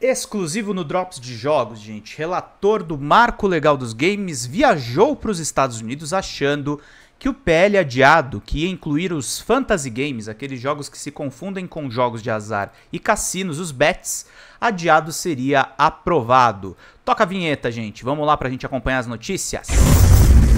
exclusivo no Drops de Jogos, gente. Relator do Marco Legal dos Games viajou para os Estados Unidos achando que o PL é adiado, que ia incluir os fantasy games, aqueles jogos que se confundem com jogos de azar e cassinos, os bets, adiado seria aprovado. Toca a vinheta, gente. Vamos lá para a gente acompanhar as notícias. Música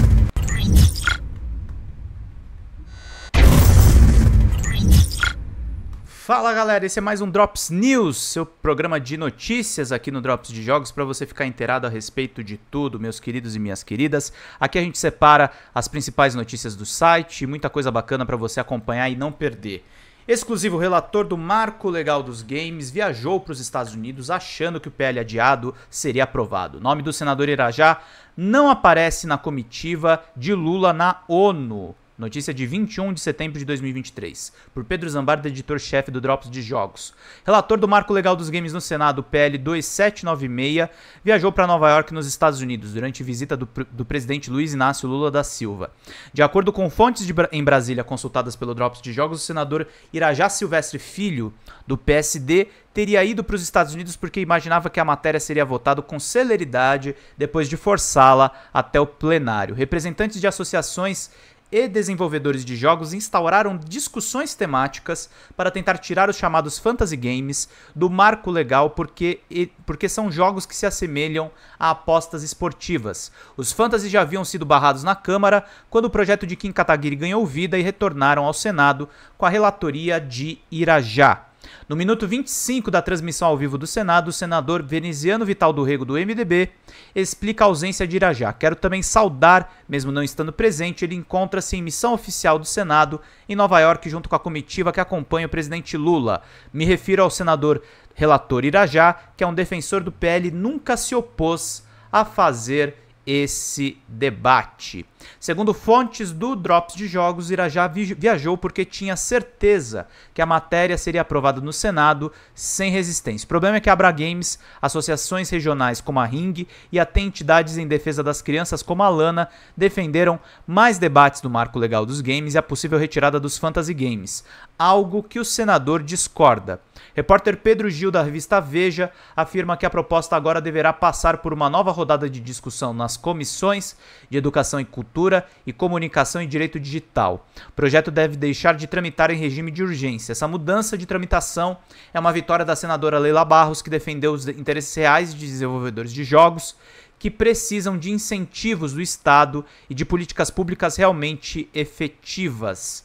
Fala galera, esse é mais um Drops News, seu programa de notícias aqui no Drops de Jogos para você ficar inteirado a respeito de tudo, meus queridos e minhas queridas. Aqui a gente separa as principais notícias do site, muita coisa bacana para você acompanhar e não perder. Exclusivo relator do Marco Legal dos Games viajou para os Estados Unidos achando que o PL adiado seria aprovado. O nome do senador Irajá não aparece na comitiva de Lula na ONU. Notícia de 21 de setembro de 2023, por Pedro Zambarda, editor-chefe do Drops de Jogos. Relator do Marco Legal dos Games no Senado, PL 2796, viajou para Nova York, nos Estados Unidos, durante visita do, do, presidente Luiz Inácio Lula da Silva. De acordo com fontes em Brasília consultadas pelo Drops de Jogos, o senador Irajá Silvestre Filho, do PSD, teria ido para os Estados Unidos porque imaginava que a matéria seria votada com celeridade depois de forçá-la até o plenário. Representantes de associações e desenvolvedores de jogos instauraram discussões temáticas para tentar tirar os chamados fantasy games do marco legal porque, porque são jogos que se assemelham a apostas esportivas. Os fantasy já haviam sido barrados na Câmara quando o projeto de Kim Kataguiri ganhou vida e retornaram ao Senado com a relatoria de Irajá. No minuto 25 da transmissão ao vivo do Senado, o senador Veneziano Vital do Rego, do MDB, explica a ausência de Irajá. Quero também saudar, mesmo não estando presente, ele encontra-se em missão oficial do Senado em Nova York, junto com a comitiva que acompanha o presidente Lula. Me refiro ao senador relator Irajá, que é um defensor do PL, nunca se opôs a fazer esse debate. Segundo fontes do Drops de Jogos, Irajá viajou porque tinha certeza que a matéria seria aprovada no Senado sem resistência. O problema é que a Abra Games, associações regionais como a Ring e até entidades em defesa das crianças como a Lana defenderam mais debates do marco legal dos games e a possível retirada dos fantasy games, algo que o senador discorda. Repórter Pedro Gil, da revista Veja, afirma que a proposta agora deverá passar por uma nova rodada de discussão nas comissões de Educação e Cultura e Comunicação e Direito Digital. O projeto deve deixar de tramitar em regime de urgência. Essa mudança de tramitação é uma vitória da senadora Leila Barros, que defendeu os interesses reais de desenvolvedores de jogos que precisam de incentivos do Estado e de políticas públicas realmente efetivas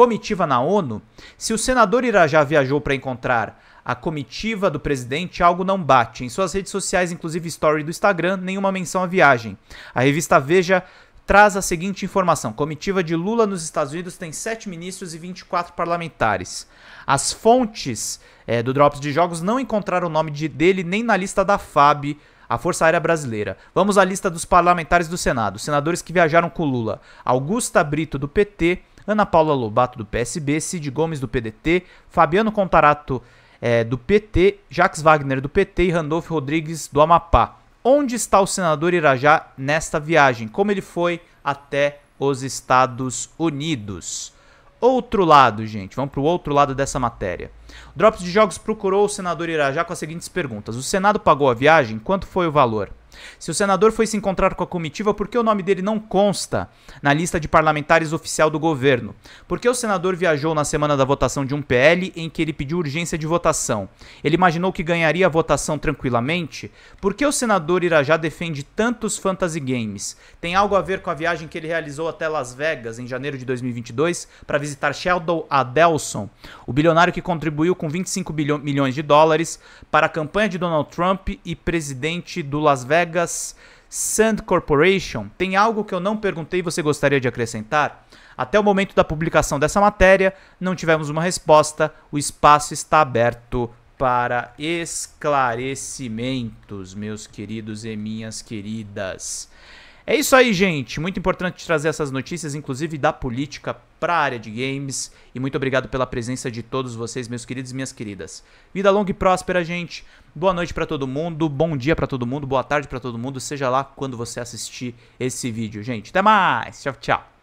comitiva na ONU, se o senador Irajá viajou para encontrar a comitiva do presidente, algo não bate. Em suas redes sociais, inclusive story do Instagram, nenhuma menção à viagem. A revista Veja traz a seguinte informação: comitiva de Lula nos Estados Unidos tem 7 ministros e 24 parlamentares. As fontes é, do Drops de Jogos não encontraram o nome de, dele nem na lista da FAB, a Força Aérea Brasileira. Vamos à lista dos parlamentares do Senado, senadores que viajaram com Lula: Augusta Brito, do PT. Ana Paula Lobato do PSB, Cid Gomes do PDT, Fabiano Contarato é, do PT, Jax Wagner do PT e Randolfo Rodrigues do Amapá. Onde está o senador Irajá nesta viagem? Como ele foi até os Estados Unidos? Outro lado, gente, vamos para o outro lado dessa matéria. Drops de Jogos procurou o senador Irajá com as seguintes perguntas: O Senado pagou a viagem? Quanto foi o valor? Se o senador foi se encontrar com a comitiva, por que o nome dele não consta na lista de parlamentares oficial do governo? Por que o senador viajou na semana da votação de um PL em que ele pediu urgência de votação? Ele imaginou que ganharia a votação tranquilamente? Por que o senador Irajá defende tantos fantasy games? Tem algo a ver com a viagem que ele realizou até Las Vegas em janeiro de 2022 para visitar Sheldon Adelson, o bilionário que contribuiu com 25 bilhões, milhões de dólares para a campanha de Donald Trump e presidente do Las Vegas? colegas. Sand Corporation, tem algo que eu não perguntei e você gostaria de acrescentar? Até o momento da publicação dessa matéria, não tivemos uma resposta. O espaço está aberto para esclarecimentos, meus queridos e minhas queridas. É isso aí, gente. Muito importante trazer essas notícias, inclusive da política para a área de games. E muito obrigado pela presença de todos vocês, meus queridos e minhas queridas. Vida longa e próspera, gente. Boa noite para todo mundo, bom dia para todo mundo, boa tarde para todo mundo, seja lá quando você assistir esse vídeo, gente. Até mais. Tchau, tchau.